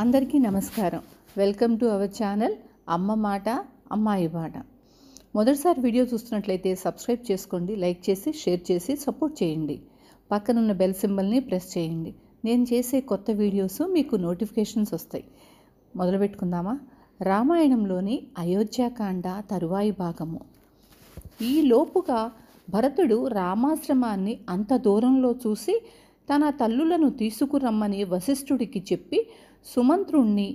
అందరికీ నమస్కారం welcome to our channel అమ్మ మాట అమ్మాయి మాట మొదటిసారి వీడియో చూస్తున్నట్లయితే సబ్స్క్రైబ్ చేసుకోండి లైక్ చేసి షేర్ చేసి సపోర్ట్ చేయండి పక్కనున్న బెల్ సింబల్ని ప్రెస్ చేయండి నేను చేసే కొత్త వీడియోస్ మీకు నోటిఫికేషన్స్ వస్తాయి మొదలుపెట్టుకుందామా రామాయణంలోని అయోధ్యాకాండ తరువాయి భాగము ఈ లోపుగా భరతుడు రామాశ్రమాన్ని అంత దూరంలో చూసి తన తల్లులను తీసుకురమ్మని వశిష్ఠుడికి చెప్పి సుమంత్రుణ్ణి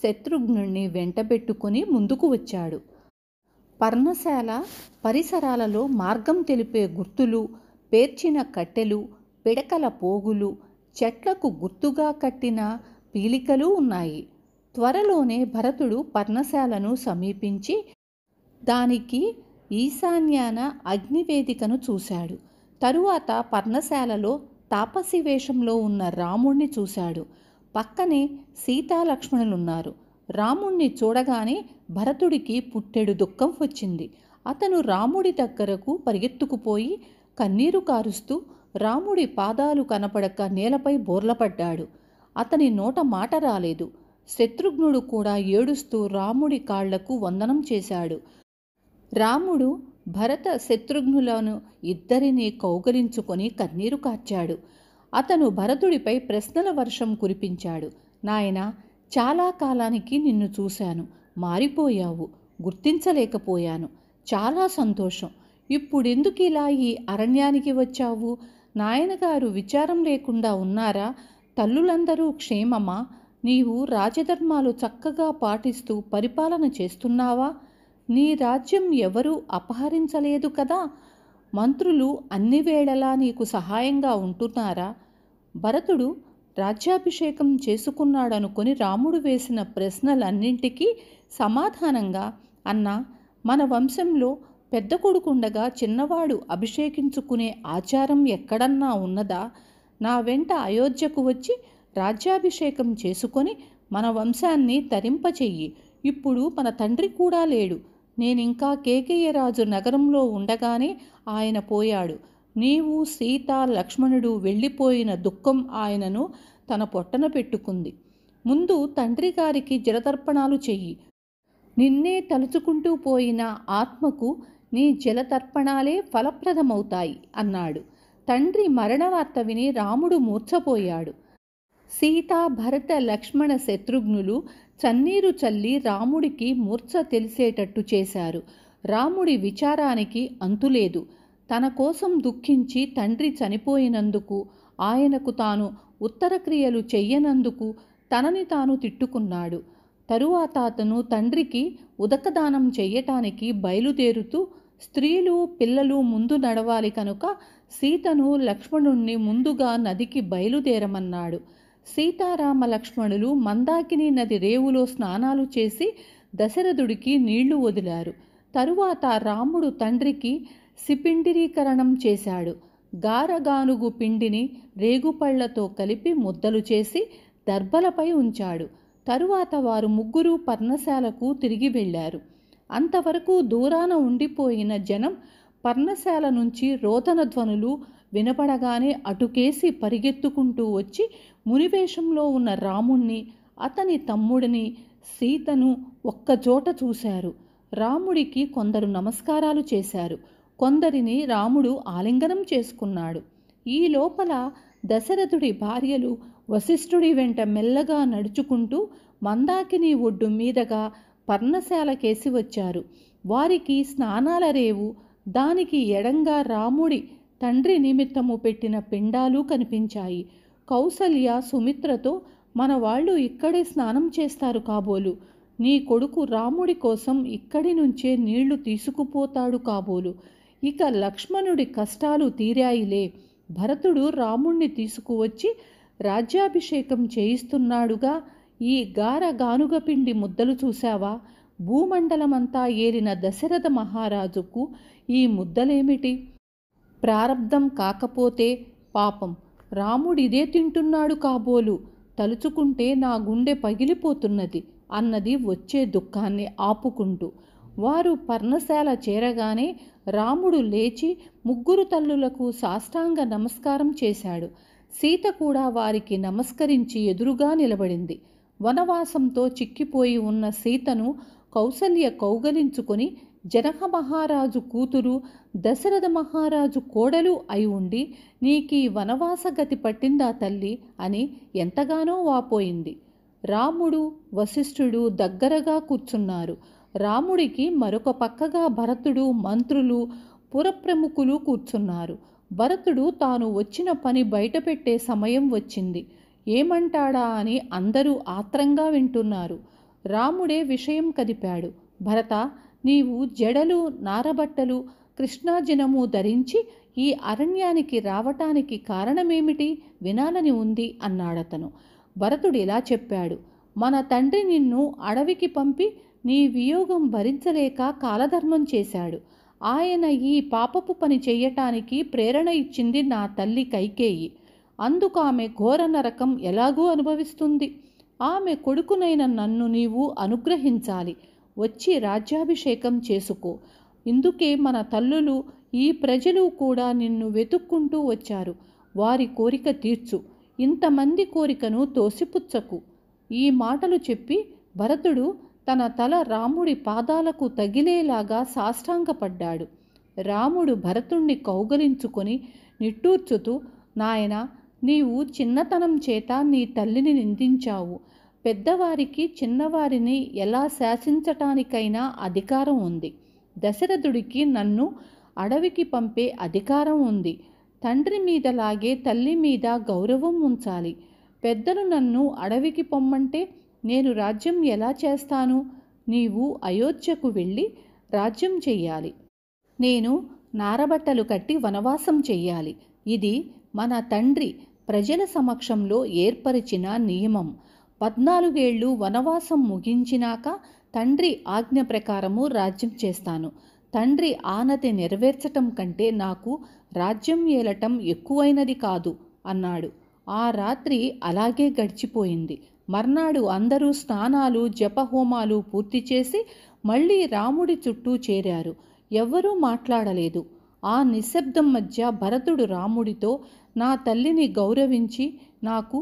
శత్రుఘ్నుణ్ణి వెంటబెట్టుకుని ముందుకు వచ్చాడు పర్ణశాల పరిసరాలలో మార్గం తెలిపే గుర్తులు పేర్చిన కట్టెలు పిడకల పోగులు చెట్లకు గుర్తుగా కట్టిన పీలికలు ఉన్నాయి త్వరలోనే భరతుడు పర్ణశాలను సమీపించి దానికి ఈశాన్యాన అగ్నివేదికను చూశాడు తరువాత పర్ణశాలలో తాపసి వేషంలో ఉన్న రాముణ్ణి చూశాడు పక్కనే సీతాలక్ష్మణులున్నారు రాముణ్ణి చూడగానే భరతుడికి పుట్టెడు దుఃఖం వచ్చింది అతను రాముడి దగ్గరకు పరిగెత్తుకుపోయి కన్నీరు కారుస్తూ రాముడి పాదాలు కనపడక నేలపై బోర్లపడ్డాడు అతని నోట మాట రాలేదు శత్రుఘ్నుడు కూడా ఏడుస్తూ రాముడి కాళ్లకు వందనం చేశాడు రాముడు భరత శత్రుఘ్నులను ఇద్దరిని కౌగలించుకొని కన్నీరు కార్చాడు అతను భరతుడిపై ప్రశ్నల వర్షం కురిపించాడు నాయన చాలా కాలానికి నిన్ను చూశాను మారిపోయావు గుర్తించలేకపోయాను చాలా సంతోషం ఇప్పుడెందుకు ఇలా ఈ అరణ్యానికి వచ్చావు నాయనగారు విచారం లేకుండా ఉన్నారా తల్లులందరూ క్షేమమా నీవు రాజధర్మాలు చక్కగా పాటిస్తూ పరిపాలన చేస్తున్నావా నీ రాజ్యం ఎవరూ అపహరించలేదు కదా మంత్రులు అన్ని వేళలా నీకు సహాయంగా ఉంటున్నారా భరతుడు రాజ్యాభిషేకం చేసుకున్నాడనుకొని రాముడు వేసిన ప్రశ్నలన్నింటికీ సమాధానంగా అన్న మన వంశంలో పెద్ద కొడుకుండగా చిన్నవాడు అభిషేకించుకునే ఆచారం ఎక్కడన్నా ఉన్నదా నా వెంట అయోధ్యకు వచ్చి రాజ్యాభిషేకం చేసుకొని మన వంశాన్ని తరింపచెయ్యి ఇప్పుడు మన తండ్రి కూడా లేడు నేనింకా కేకేయరాజు నగరంలో ఉండగానే ఆయన పోయాడు నీవు సీత లక్ష్మణుడు వెళ్ళిపోయిన దుఃఖం ఆయనను తన పొట్టన పెట్టుకుంది ముందు తండ్రి గారికి జలతర్పణాలు చెయ్యి నిన్నే తలుచుకుంటూ పోయిన ఆత్మకు నీ జలతర్పణాలే ఫలప్రదమవుతాయి అన్నాడు తండ్రి మరణవార్త విని రాముడు మూర్ఛపోయాడు సీత భరత లక్ష్మణ శత్రుఘ్నులు చన్నీరు చల్లి రాముడికి మూర్ఛ తెలిసేటట్టు చేశారు రాముడి విచారానికి అంతులేదు తన కోసం దుఃఖించి తండ్రి చనిపోయినందుకు ఆయనకు తాను ఉత్తరక్రియలు చెయ్యనందుకు తనని తాను తిట్టుకున్నాడు తరువాత అతను తండ్రికి ఉదకదానం చెయ్యటానికి బయలుదేరుతూ స్త్రీలు పిల్లలు ముందు నడవాలి కనుక సీతను లక్ష్మణుణ్ణి ముందుగా నదికి బయలుదేరమన్నాడు సీతారామ లక్ష్మణులు మందాకిని నది రేవులో స్నానాలు చేసి దశరథుడికి నీళ్లు వదిలారు తరువాత రాముడు తండ్రికి సిపిండిరీకరణం చేశాడు గారగానుగు పిండిని రేగుపళ్లతో కలిపి ముద్దలు చేసి దర్బలపై ఉంచాడు తరువాత వారు ముగ్గురు పర్ణశాలకు తిరిగి వెళ్ళారు అంతవరకు దూరాన ఉండిపోయిన జనం పర్ణశాల నుంచి రోదన ధ్వనులు వినపడగానే అటుకేసి పరిగెత్తుకుంటూ వచ్చి మునివేషంలో ఉన్న రాముణ్ణి అతని తమ్ముడిని సీతను ఒక్కచోట చూశారు రాముడికి కొందరు నమస్కారాలు చేశారు కొందరిని రాముడు ఆలింగనం చేసుకున్నాడు ఈ లోపల దశరథుడి భార్యలు వశిష్ఠుడి వెంట మెల్లగా నడుచుకుంటూ మందాకిని ఒడ్డు మీదగా పర్ణశాలకేసి వచ్చారు వారికి స్నానాల రేవు దానికి ఎడంగా రాముడి తండ్రి నిమిత్తము పెట్టిన పిండాలు కనిపించాయి కౌసల్య సుమిత్రతో మన వాళ్ళు ఇక్కడే స్నానం చేస్తారు కాబోలు నీ కొడుకు రాముడి కోసం ఇక్కడి నుంచే నీళ్లు తీసుకుపోతాడు కాబోలు ఇక లక్ష్మణుడి కష్టాలు తీరాయిలే భరతుడు రాముణ్ణి తీసుకువచ్చి రాజ్యాభిషేకం చేయిస్తున్నాడుగా ఈ గార గానుగ పిండి ముద్దలు చూశావా భూమండలమంతా ఏలిన దశరథ మహారాజుకు ఈ ముద్దలేమిటి ప్రారబ్ధం కాకపోతే పాపం రాముడిదే తింటున్నాడు కాబోలు తలుచుకుంటే నా గుండె పగిలిపోతున్నది అన్నది వచ్చే దుఃఖాన్ని ఆపుకుంటూ వారు పర్ణశాల చేరగానే రాముడు లేచి ముగ్గురు తల్లులకు సాష్టాంగ నమస్కారం చేశాడు సీత కూడా వారికి నమస్కరించి ఎదురుగా నిలబడింది వనవాసంతో చిక్కిపోయి ఉన్న సీతను కౌసల్య కౌగలించుకొని జనక మహారాజు కూతురు దశరథ మహారాజు కోడలు అయి ఉండి నీకీ వనవాస గతి పట్టిందా తల్లి అని ఎంతగానో వాపోయింది రాముడు వశిష్ఠుడు దగ్గరగా కూర్చున్నారు రాముడికి మరొక పక్కగా భరతుడు మంత్రులు పురప్రముఖులు కూర్చున్నారు భరతుడు తాను వచ్చిన పని బయటపెట్టే సమయం వచ్చింది ఏమంటాడా అని అందరూ ఆత్రంగా వింటున్నారు రాముడే విషయం కదిపాడు భరత నీవు జడలు నారబట్టలు కృష్ణాజనము ధరించి ఈ అరణ్యానికి రావటానికి కారణమేమిటి వినాలని ఉంది అన్నాడతను భరతుడు ఇలా చెప్పాడు మన తండ్రి నిన్ను అడవికి పంపి నీ వియోగం భరించలేక కాలధర్మం చేశాడు ఆయన ఈ పాపపు పని చెయ్యటానికి ప్రేరణ ఇచ్చింది నా తల్లి కైకేయి అందుకు ఆమె ఘోర నరకం ఎలాగూ అనుభవిస్తుంది ఆమె కొడుకునైన నన్ను నీవు అనుగ్రహించాలి వచ్చి రాజ్యాభిషేకం చేసుకో ఇందుకే మన తల్లులు ఈ ప్రజలు కూడా నిన్ను వెతుక్కుంటూ వచ్చారు వారి కోరిక తీర్చు ఇంతమంది కోరికను తోసిపుచ్చకు ఈ మాటలు చెప్పి భరతుడు తన తల రాముడి పాదాలకు తగిలేలాగా సాష్టాంగపడ్డాడు రాముడు భరతుణ్ణి కౌగలించుకొని నిట్టూర్చుతూ నాయన నీవు చిన్నతనం చేత నీ తల్లిని నిందించావు పెద్దవారికి చిన్నవారిని ఎలా శాసించటానికైనా అధికారం ఉంది దశరథుడికి నన్ను అడవికి పంపే అధికారం ఉంది తండ్రి మీద లాగే తల్లి మీద గౌరవం ఉంచాలి పెద్దలు నన్ను అడవికి పొమ్మంటే నేను రాజ్యం ఎలా చేస్తాను నీవు అయోధ్యకు వెళ్ళి రాజ్యం చెయ్యాలి నేను నారబట్టలు కట్టి వనవాసం చెయ్యాలి ఇది మన తండ్రి ప్రజల సమక్షంలో ఏర్పరిచిన నియమం పద్నాలుగేళ్లు వనవాసం ముగించినాక తండ్రి ఆజ్ఞ ప్రకారము రాజ్యం చేస్తాను తండ్రి ఆనతి నెరవేర్చటం కంటే నాకు రాజ్యం ఏలటం ఎక్కువైనది కాదు అన్నాడు ఆ రాత్రి అలాగే గడిచిపోయింది మర్నాడు అందరూ స్నానాలు జపహోమాలు పూర్తి చేసి మళ్ళీ రాముడి చుట్టూ చేరారు ఎవ్వరూ మాట్లాడలేదు ఆ నిశ్శబ్దం మధ్య భరతుడు రాముడితో నా తల్లిని గౌరవించి నాకు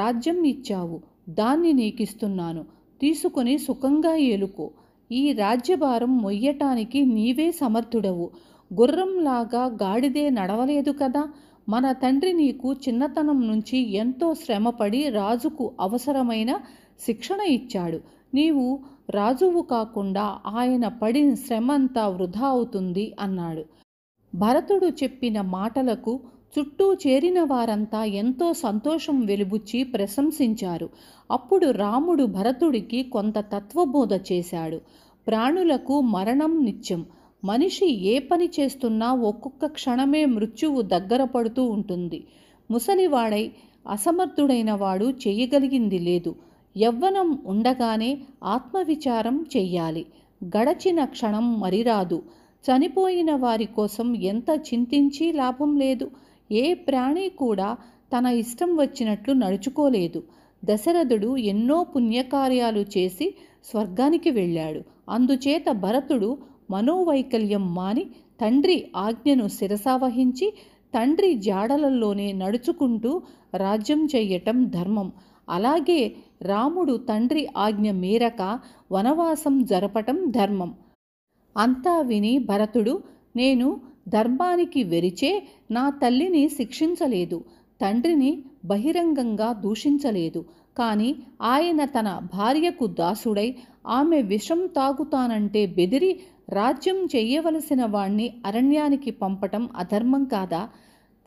రాజ్యం ఇచ్చావు దాన్ని నీకిస్తున్నాను తీసుకుని సుఖంగా ఏలుకో ఈ రాజ్యభారం మొయ్యటానికి నీవే సమర్థుడవు గుర్రంలాగా గాడిదే నడవలేదు కదా మన తండ్రి నీకు చిన్నతనం నుంచి ఎంతో శ్రమపడి రాజుకు అవసరమైన శిక్షణ ఇచ్చాడు నీవు రాజువు కాకుండా ఆయన పడిన శ్రమంతా వృధా అవుతుంది అన్నాడు భరతుడు చెప్పిన మాటలకు చుట్టూ చేరిన వారంతా ఎంతో సంతోషం వెలుబుచ్చి ప్రశంసించారు అప్పుడు రాముడు భరతుడికి కొంత తత్వబోధ చేశాడు ప్రాణులకు మరణం నిత్యం మనిషి ఏ పని చేస్తున్నా ఒక్కొక్క క్షణమే మృత్యువు దగ్గర పడుతూ ఉంటుంది ముసలివాడై అసమర్థుడైన వాడు చేయగలిగింది లేదు యవ్వనం ఉండగానే ఆత్మవిచారం చెయ్యాలి గడచిన క్షణం మరిరాదు చనిపోయిన వారి కోసం ఎంత చింతించి లాభం లేదు ఏ ప్రాణి కూడా తన ఇష్టం వచ్చినట్లు నడుచుకోలేదు దశరథుడు ఎన్నో పుణ్యకార్యాలు చేసి స్వర్గానికి వెళ్ళాడు అందుచేత భరతుడు మనోవైకల్యం మాని తండ్రి ఆజ్ఞను శిరసావహించి తండ్రి జాడలలోనే నడుచుకుంటూ రాజ్యం చెయ్యటం ధర్మం అలాగే రాముడు తండ్రి ఆజ్ఞ మేరక వనవాసం జరపటం ధర్మం అంతా విని భరతుడు నేను ధర్మానికి వెరిచే నా తల్లిని శిక్షించలేదు తండ్రిని బహిరంగంగా దూషించలేదు కానీ ఆయన తన భార్యకు దాసుడై ఆమె విషం తాగుతానంటే బెదిరి రాజ్యం చెయ్యవలసిన వాణ్ణి అరణ్యానికి పంపటం అధర్మం కాదా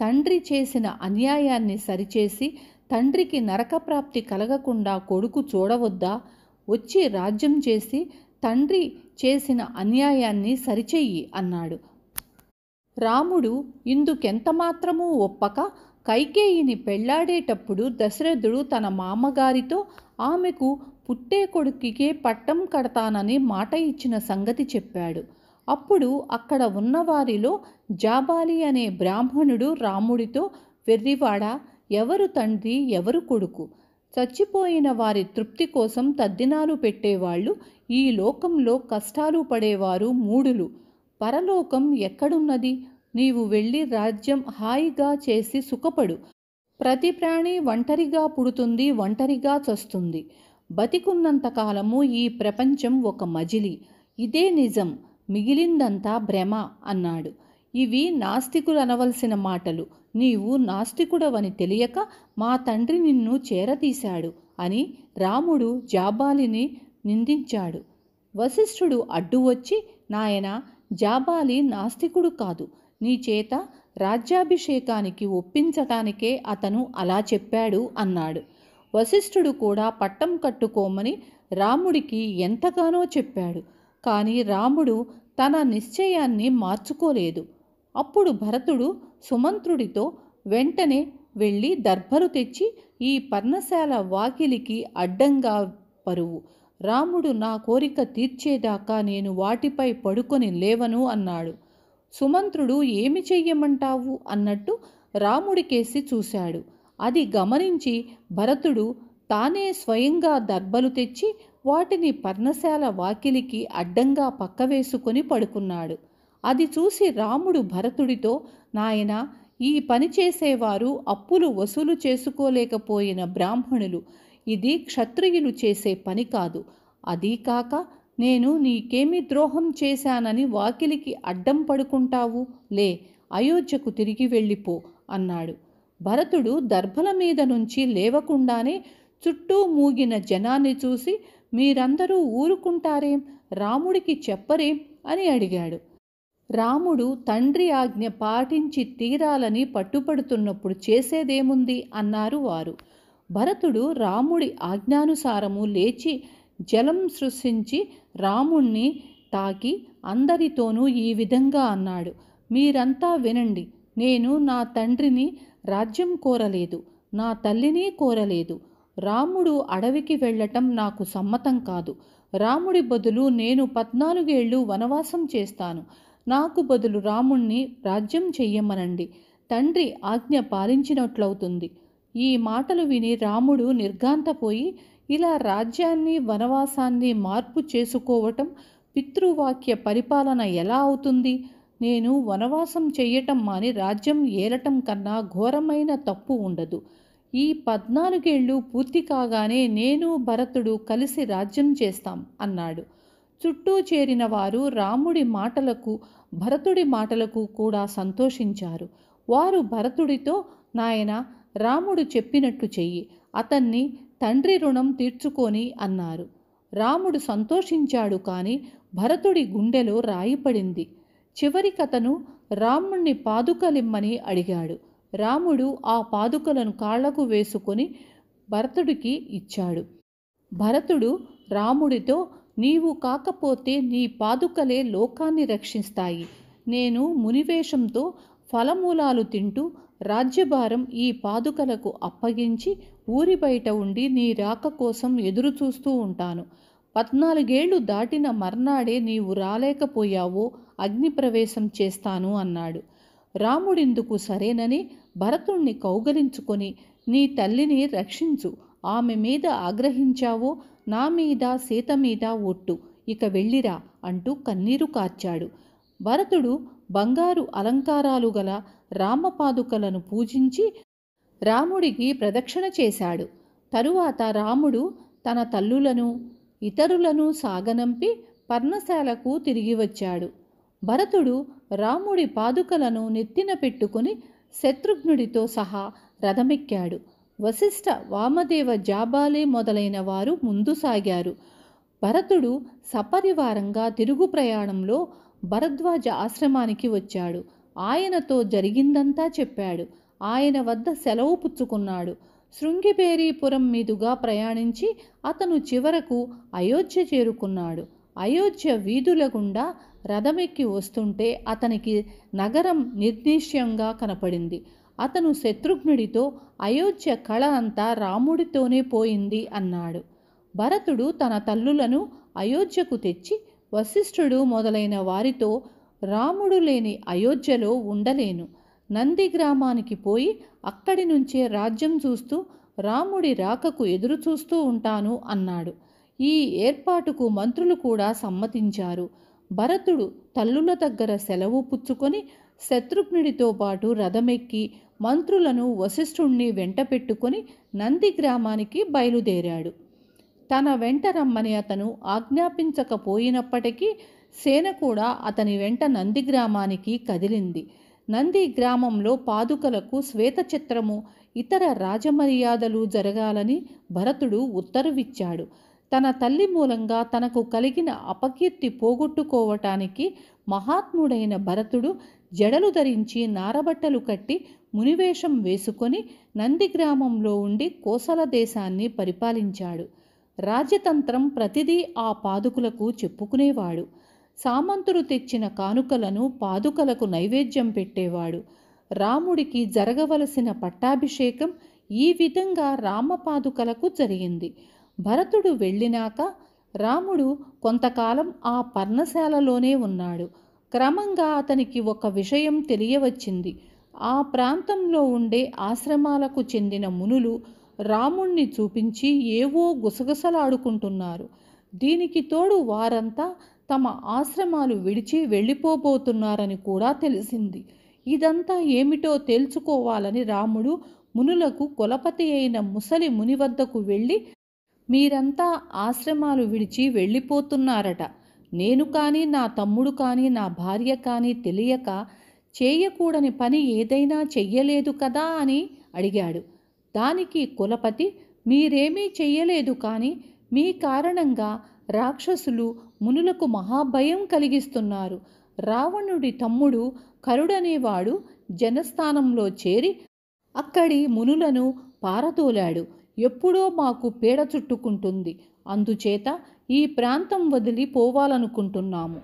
తండ్రి చేసిన అన్యాయాన్ని సరిచేసి తండ్రికి నరకప్రాప్తి కలగకుండా కొడుకు చూడవద్దా వచ్చి రాజ్యం చేసి తండ్రి చేసిన అన్యాయాన్ని సరిచెయ్యి అన్నాడు రాముడు ఇందుకెంతమాత్రమూ ఒప్పక కైకేయిని పెళ్లాడేటప్పుడు దశరథుడు తన మామగారితో ఆమెకు పుట్టే కొడుకుకే పట్టం కడతానని మాట ఇచ్చిన సంగతి చెప్పాడు అప్పుడు అక్కడ ఉన్నవారిలో జాబాలి అనే బ్రాహ్మణుడు రాముడితో వెర్రివాడ ఎవరు తండ్రి ఎవరు కొడుకు చచ్చిపోయిన వారి తృప్తి కోసం తద్దినాలు పెట్టేవాళ్ళు ఈ లోకంలో కష్టాలు పడేవారు మూడులు పరలోకం ఎక్కడున్నది నీవు వెళ్ళి రాజ్యం హాయిగా చేసి సుఖపడు ప్రతి ప్రాణి ఒంటరిగా పుడుతుంది ఒంటరిగా చస్తుంది బతికున్నంతకాలము ఈ ప్రపంచం ఒక మజిలి ఇదే నిజం మిగిలిందంతా భ్రమ అన్నాడు ఇవి నాస్తికులు అనవలసిన మాటలు నీవు నాస్తికుడవని తెలియక మా తండ్రి నిన్ను చేరతీశాడు అని రాముడు జాబాలిని నిందించాడు వశిష్ఠుడు అడ్డు వచ్చి నాయనా జాబాలి నాస్తికుడు కాదు నీ చేత రాజ్యాభిషేకానికి ఒప్పించటానికే అతను అలా చెప్పాడు అన్నాడు వశిష్ఠుడు కూడా పట్టం కట్టుకోమని రాముడికి ఎంతగానో చెప్పాడు కానీ రాముడు తన నిశ్చయాన్ని మార్చుకోలేదు అప్పుడు భరతుడు సుమంత్రుడితో వెంటనే వెళ్ళి దర్భలు తెచ్చి ఈ పర్ణశాల వాకిలికి అడ్డంగా పరువు రాముడు నా కోరిక తీర్చేదాకా నేను వాటిపై పడుకొని లేవను అన్నాడు సుమంత్రుడు ఏమి చెయ్యమంటావు అన్నట్టు రాముడికేసి చూశాడు అది గమనించి భరతుడు తానే స్వయంగా దర్బలు తెచ్చి వాటిని పర్ణశాల వాకిలికి అడ్డంగా పక్కవేసుకొని పడుకున్నాడు అది చూసి రాముడు భరతుడితో నాయన ఈ పని చేసేవారు అప్పులు వసూలు చేసుకోలేకపోయిన బ్రాహ్మణులు ఇది క్షత్రియులు చేసే పని కాదు అదీ కాక నేను నీకేమి ద్రోహం చేశానని వాకిలికి అడ్డం పడుకుంటావు లే అయోధ్యకు తిరిగి వెళ్ళిపో అన్నాడు భరతుడు దర్భల మీద నుంచి లేవకుండానే చుట్టూ మూగిన జనాన్ని చూసి మీరందరూ ఊరుకుంటారేం రాముడికి చెప్పరేం అని అడిగాడు రాముడు తండ్రి ఆజ్ఞ పాటించి తీరాలని పట్టుపడుతున్నప్పుడు చేసేదేముంది అన్నారు వారు భరతుడు రాముడి ఆజ్ఞానుసారము లేచి జలం సృష్టించి రాముణ్ణి తాకి అందరితోనూ ఈ విధంగా అన్నాడు మీరంతా వినండి నేను నా తండ్రిని రాజ్యం కోరలేదు నా తల్లిని కోరలేదు రాముడు అడవికి వెళ్ళటం నాకు సమ్మతం కాదు రాముడి బదులు నేను పద్నాలుగేళ్లు వనవాసం చేస్తాను నాకు బదులు రాముణ్ణి రాజ్యం చెయ్యమనండి తండ్రి ఆజ్ఞ పాలించినట్లవుతుంది ఈ మాటలు విని రాముడు నిర్గాంతపోయి ఇలా రాజ్యాన్ని వనవాసాన్ని మార్పు చేసుకోవటం పితృవాక్య పరిపాలన ఎలా అవుతుంది నేను వనవాసం చెయ్యటం మాని రాజ్యం ఏలటం కన్నా ఘోరమైన తప్పు ఉండదు ఈ పద్నాలుగేళ్లు పూర్తి కాగానే నేను భరతుడు కలిసి రాజ్యం చేస్తాం అన్నాడు చుట్టూ చేరిన వారు రాముడి మాటలకు భరతుడి మాటలకు కూడా సంతోషించారు వారు భరతుడితో నాయన రాముడు చెప్పినట్లు చెయ్యి అతన్ని తండ్రి రుణం తీర్చుకొని అన్నారు రాముడు సంతోషించాడు కానీ భరతుడి గుండెలో రాయిపడింది చివరికతను రాముణ్ణి పాదుకలిమ్మని అడిగాడు రాముడు ఆ పాదుకలను కాళ్లకు వేసుకొని భరతుడికి ఇచ్చాడు భరతుడు రాముడితో నీవు కాకపోతే నీ పాదుకలే లోకాన్ని రక్షిస్తాయి నేను మునివేషంతో ఫలమూలాలు తింటూ రాజ్యభారం ఈ పాదుకలకు అప్పగించి ఊరి బయట ఉండి నీ రాక కోసం ఎదురు చూస్తూ ఉంటాను పద్నాలుగేళ్లు దాటిన మర్నాడే నీవు రాలేకపోయావో అగ్నిప్రవేశం చేస్తాను అన్నాడు రాముడిందుకు సరేనని భరతుణ్ణి కౌగలించుకొని నీ తల్లిని రక్షించు ఆమె మీద ఆగ్రహించావో నా మీద సీత మీద ఒట్టు ఇక వెళ్ళిరా అంటూ కన్నీరు కార్చాడు భరతుడు బంగారు అలంకారాలు గల రామపాదుకలను పూజించి రాముడికి ప్రదక్షిణ చేశాడు తరువాత రాముడు తన తల్లులను ఇతరులను సాగనంపి పర్ణశాలకు తిరిగి వచ్చాడు భరతుడు రాముడి పాదుకలను నెత్తిన పెట్టుకుని శత్రుఘ్నుడితో సహా రథమెక్కాడు వశిష్ఠ వామదేవ జాబాలే మొదలైన వారు ముందు సాగారు భరతుడు సపరివారంగా తిరుగు ప్రయాణంలో భరద్వాజ ఆశ్రమానికి వచ్చాడు ఆయనతో జరిగిందంతా చెప్పాడు ఆయన వద్ద సెలవు పుచ్చుకున్నాడు శృంగిపేరీపురం మీదుగా ప్రయాణించి అతను చివరకు అయోధ్య చేరుకున్నాడు అయోధ్య వీధుల గుండా రథమెక్కి వస్తుంటే అతనికి నగరం నిర్దేశ్యంగా కనపడింది అతను శత్రుఘ్నుడితో అయోధ్య కళ అంతా రాముడితోనే పోయింది అన్నాడు భరతుడు తన తల్లులను అయోధ్యకు తెచ్చి వశిష్ఠుడు మొదలైన వారితో రాముడు లేని అయోధ్యలో ఉండలేను నంది గ్రామానికి పోయి అక్కడి నుంచే రాజ్యం చూస్తూ రాముడి రాకకు ఎదురు చూస్తూ ఉంటాను అన్నాడు ఈ ఏర్పాటుకు మంత్రులు కూడా సమ్మతించారు భరతుడు తల్లుల దగ్గర సెలవు పుచ్చుకొని శత్రుఘ్నుడితో పాటు రథమెక్కి మంత్రులను వశిష్ఠుణ్ణి వెంట పెట్టుకొని నంది గ్రామానికి బయలుదేరాడు తన వెంట రమ్మని అతను ఆజ్ఞాపించకపోయినప్పటికీ సేన కూడా అతని వెంట నంది గ్రామానికి కదిలింది నంది గ్రామంలో పాదుకలకు శ్వేతచిత్రము ఇతర రాజమర్యాదలు జరగాలని భరతుడు ఉత్తర్విచ్చాడు తన తల్లి మూలంగా తనకు కలిగిన అపకీర్తి పోగొట్టుకోవటానికి మహాత్ముడైన భరతుడు జడలు ధరించి నారబట్టలు కట్టి మునివేషం వేసుకొని నంది గ్రామంలో ఉండి కోసల దేశాన్ని పరిపాలించాడు రాజ్యతంత్రం ప్రతిదీ ఆ పాదుకులకు చెప్పుకునేవాడు సామంతుడు తెచ్చిన కానుకలను పాదుకలకు నైవేద్యం పెట్టేవాడు రాముడికి జరగవలసిన పట్టాభిషేకం ఈ విధంగా రామపాదుకలకు జరిగింది భరతుడు వెళ్ళినాక రాముడు కొంతకాలం ఆ పర్ణశాలలోనే ఉన్నాడు క్రమంగా అతనికి ఒక విషయం తెలియవచ్చింది ఆ ప్రాంతంలో ఉండే ఆశ్రమాలకు చెందిన మునులు రాముణ్ణి చూపించి ఏవో గుసగుసలాడుకుంటున్నారు దీనికి తోడు వారంతా తమ ఆశ్రమాలు విడిచి వెళ్ళిపోబోతున్నారని కూడా తెలిసింది ఇదంతా ఏమిటో తెలుసుకోవాలని రాముడు మునులకు కులపతి అయిన ముసలి ముని వద్దకు వెళ్ళి మీరంతా ఆశ్రమాలు విడిచి వెళ్ళిపోతున్నారట నేను కానీ నా తమ్ముడు కానీ నా భార్య కానీ తెలియక చేయకూడని పని ఏదైనా చెయ్యలేదు కదా అని అడిగాడు దానికి కులపతి మీరేమీ చెయ్యలేదు కానీ మీ కారణంగా రాక్షసులు మునులకు మహాభయం కలిగిస్తున్నారు రావణుడి తమ్ముడు కరుడనేవాడు జనస్థానంలో చేరి అక్కడి మునులను పారతోలాడు ఎప్పుడో మాకు పీడ చుట్టుకుంటుంది అందుచేత ఈ ప్రాంతం వదిలి పోవాలనుకుంటున్నాము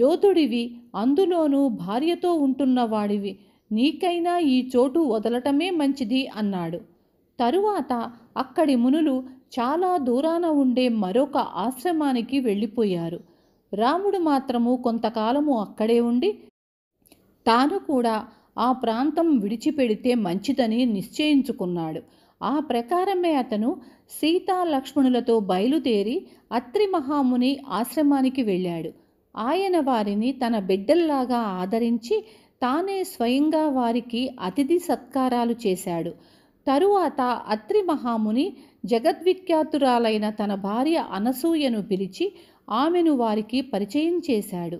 యోధుడివి అందులోనూ భార్యతో ఉంటున్నవాడివి నీకైనా ఈ చోటు వదలటమే మంచిది అన్నాడు తరువాత అక్కడి మునులు చాలా దూరాన ఉండే మరొక ఆశ్రమానికి వెళ్ళిపోయారు రాముడు మాత్రము కొంతకాలము అక్కడే ఉండి తాను కూడా ఆ ప్రాంతం విడిచిపెడితే మంచిదని నిశ్చయించుకున్నాడు ఆ ప్రకారమే అతను సీతా లక్ష్మణులతో బయలుదేరి అత్రి మహాముని ఆశ్రమానికి వెళ్ళాడు ఆయన వారిని తన బిడ్డల్లాగా ఆదరించి తానే స్వయంగా వారికి అతిథి సత్కారాలు చేశాడు తరువాత అత్రి మహాముని జగద్విఖ్యాతురాలైన తన భార్య అనసూయను పిలిచి ఆమెను వారికి పరిచయం చేశాడు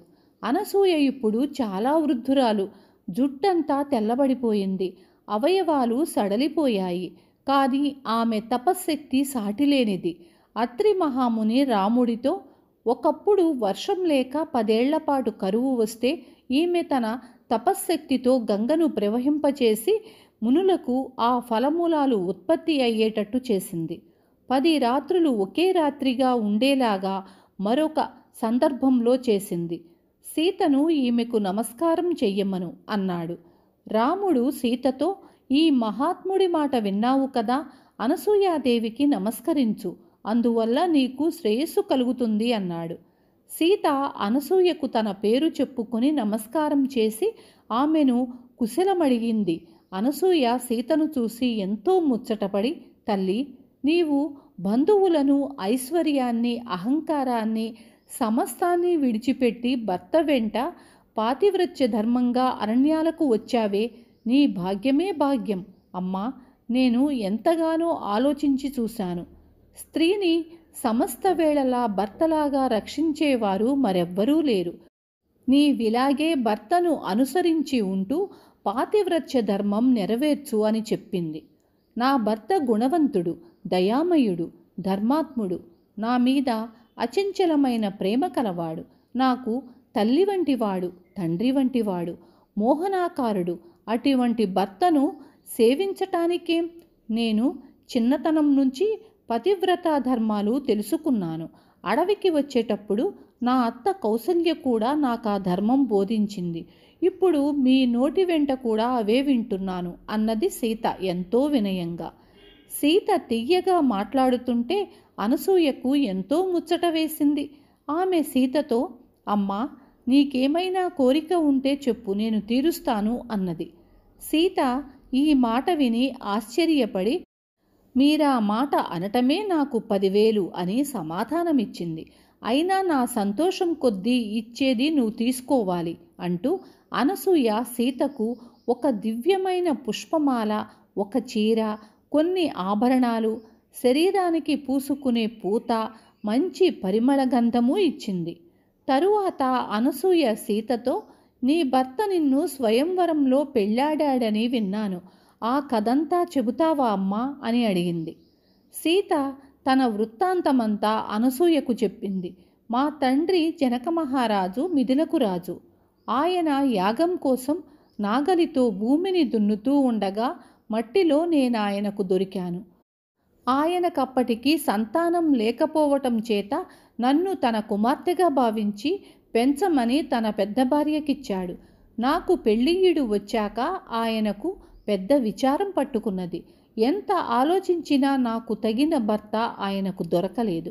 అనసూయ ఇప్పుడు చాలా వృద్ధురాలు జుట్టంతా తెల్లబడిపోయింది అవయవాలు సడలిపోయాయి కానీ ఆమె తపశ్శక్తి సాటిలేనిది అత్రి మహాముని రాముడితో ఒకప్పుడు వర్షం లేక పదేళ్లపాటు కరువు వస్తే ఈమె తన తపశ్శక్తితో గంగను ప్రవహింపచేసి మునులకు ఆ ఫలమూలాలు ఉత్పత్తి అయ్యేటట్టు చేసింది పది రాత్రులు ఒకే రాత్రిగా ఉండేలాగా మరొక సందర్భంలో చేసింది సీతను ఈమెకు నమస్కారం చెయ్యమను అన్నాడు రాముడు సీతతో ఈ మహాత్ముడి మాట విన్నావు కదా అనసూయాదేవికి నమస్కరించు అందువల్ల నీకు శ్రేయస్సు కలుగుతుంది అన్నాడు సీత అనసూయకు తన పేరు చెప్పుకొని నమస్కారం చేసి ఆమెను కుశలమడిగింది అనసూయ సీతను చూసి ఎంతో ముచ్చటపడి తల్లి నీవు బంధువులను ఐశ్వర్యాన్ని అహంకారాన్ని సమస్తాన్ని విడిచిపెట్టి భర్త వెంట పాతివ్రత్య ధర్మంగా అరణ్యాలకు వచ్చావే నీ భాగ్యమే భాగ్యం అమ్మా నేను ఎంతగానో ఆలోచించి చూశాను స్త్రీని సమస్త వేళలా భర్తలాగా రక్షించేవారు మరెవ్వరూ లేరు నీ విలాగే భర్తను అనుసరించి ఉంటూ పాతివ్రత్య ధర్మం నెరవేర్చు అని చెప్పింది నా భర్త గుణవంతుడు దయామయుడు ధర్మాత్ముడు నా మీద అచంచలమైన ప్రేమ కలవాడు నాకు తల్లి వంటివాడు తండ్రి వంటివాడు మోహనాకారుడు అటువంటి భర్తను సేవించటానికేం నేను చిన్నతనం నుంచి పతివ్రత ధర్మాలు తెలుసుకున్నాను అడవికి వచ్చేటప్పుడు నా అత్త కౌసల్య కూడా నాకు ఆ ధర్మం బోధించింది ఇప్పుడు మీ నోటి వెంట కూడా అవే వింటున్నాను అన్నది సీత ఎంతో వినయంగా సీత తియ్యగా మాట్లాడుతుంటే అనసూయకు ఎంతో ముచ్చట వేసింది ఆమె సీతతో అమ్మా నీకేమైనా కోరిక ఉంటే చెప్పు నేను తీరుస్తాను అన్నది సీత ఈ మాట విని ఆశ్చర్యపడి మీరా మాట అనటమే నాకు పదివేలు అని సమాధానమిచ్చింది అయినా నా సంతోషం కొద్దీ ఇచ్చేది నువ్వు తీసుకోవాలి అంటూ అనసూయ సీతకు ఒక దివ్యమైన పుష్పమాల ఒక చీర కొన్ని ఆభరణాలు శరీరానికి పూసుకునే పూత మంచి పరిమళ గంధము ఇచ్చింది తరువాత అనసూయ సీతతో నీ భర్త నిన్ను స్వయంవరంలో పెళ్ళాడాడని విన్నాను ఆ కథంతా చెబుతావా అమ్మా అని అడిగింది సీత తన వృత్తాంతమంతా అనసూయకు చెప్పింది మా తండ్రి జనక మహారాజు మిథులకు రాజు ఆయన యాగం కోసం నాగలితో భూమిని దున్నుతూ ఉండగా మట్టిలో నేను ఆయనకు దొరికాను ఆయనకప్పటికీ సంతానం లేకపోవటం చేత నన్ను తన కుమార్తెగా భావించి పెంచమని తన పెద్ద భార్యకిచ్చాడు నాకు పెళ్ళియ్యుడు వచ్చాక ఆయనకు పెద్ద విచారం పట్టుకున్నది ఎంత ఆలోచించినా నాకు తగిన భర్త ఆయనకు దొరకలేదు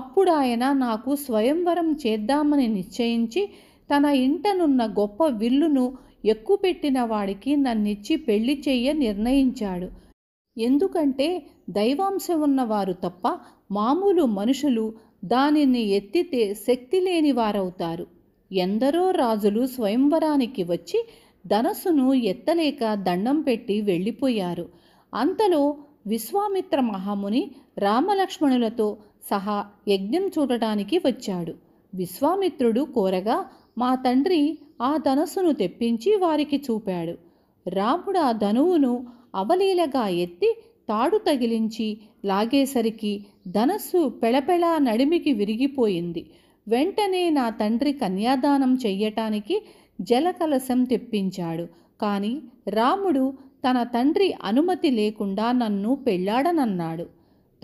అప్పుడు ఆయన నాకు స్వయంవరం చేద్దామని నిశ్చయించి తన ఇంటనున్న గొప్ప విల్లును ఎక్కువ పెట్టిన వాడికి నన్నిచ్చి పెళ్లి చెయ్య నిర్ణయించాడు ఎందుకంటే దైవాంశం ఉన్నవారు తప్ప మామూలు మనుషులు దానిని ఎత్తితే శక్తి లేని వారవుతారు ఎందరో రాజులు స్వయంవరానికి వచ్చి ధనస్సును ఎత్తలేక దండం పెట్టి వెళ్ళిపోయారు అంతలో విశ్వామిత్ర మహాముని రామలక్ష్మణులతో సహా యజ్ఞం చూడటానికి వచ్చాడు విశ్వామిత్రుడు కోరగా మా తండ్రి ఆ ధనస్సును తెప్పించి వారికి చూపాడు రాముడు ఆ ధనువును అవలీలగా ఎత్తి తాడు తగిలించి లాగేసరికి ధనస్సు పెళపెళా నడిమికి విరిగిపోయింది వెంటనే నా తండ్రి కన్యాదానం చెయ్యటానికి జలకలశం తెప్పించాడు కానీ రాముడు తన తండ్రి అనుమతి లేకుండా నన్ను పెళ్ళాడనన్నాడు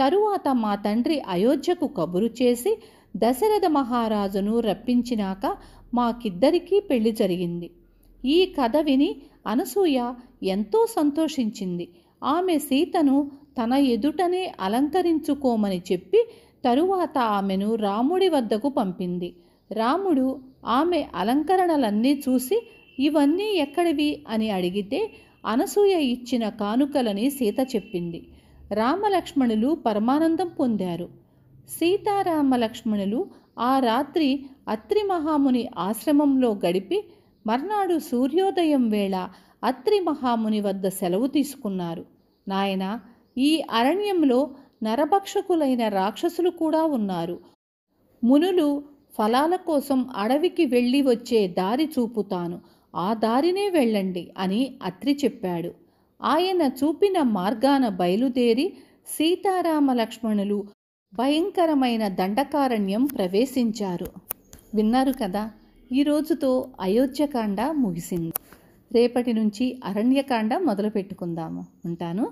తరువాత మా తండ్రి అయోధ్యకు కబురు చేసి దశరథ మహారాజును రప్పించినాక మాకిద్దరికీ పెళ్లి జరిగింది ఈ కథ విని అనసూయ ఎంతో సంతోషించింది ఆమె సీతను తన ఎదుటనే అలంకరించుకోమని చెప్పి తరువాత ఆమెను రాముడి వద్దకు పంపింది రాముడు ఆమె అలంకరణలన్నీ చూసి ఇవన్నీ ఎక్కడివి అని అడిగితే అనసూయ ఇచ్చిన కానుకలని సీత చెప్పింది రామలక్ష్మణులు పరమానందం పొందారు సీతారామలక్ష్మణులు ఆ రాత్రి అత్రి మహాముని ఆశ్రమంలో గడిపి మర్నాడు సూర్యోదయం వేళ అత్రి మహాముని వద్ద సెలవు తీసుకున్నారు నాయన ఈ అరణ్యంలో నరభక్షకులైన రాక్షసులు కూడా ఉన్నారు మునులు ఫలాల కోసం అడవికి వెళ్ళి వచ్చే దారి చూపుతాను ఆ దారినే వెళ్ళండి అని అత్రి చెప్పాడు ఆయన చూపిన మార్గాన బయలుదేరి సీతారామ లక్ష్మణులు భయంకరమైన దండకారణ్యం ప్రవేశించారు విన్నారు కదా ఈ రోజుతో అయోధ్యకాండ ముగిసింది రేపటి నుంచి అరణ్యకాండ మొదలు పెట్టుకుందాము ఉంటాను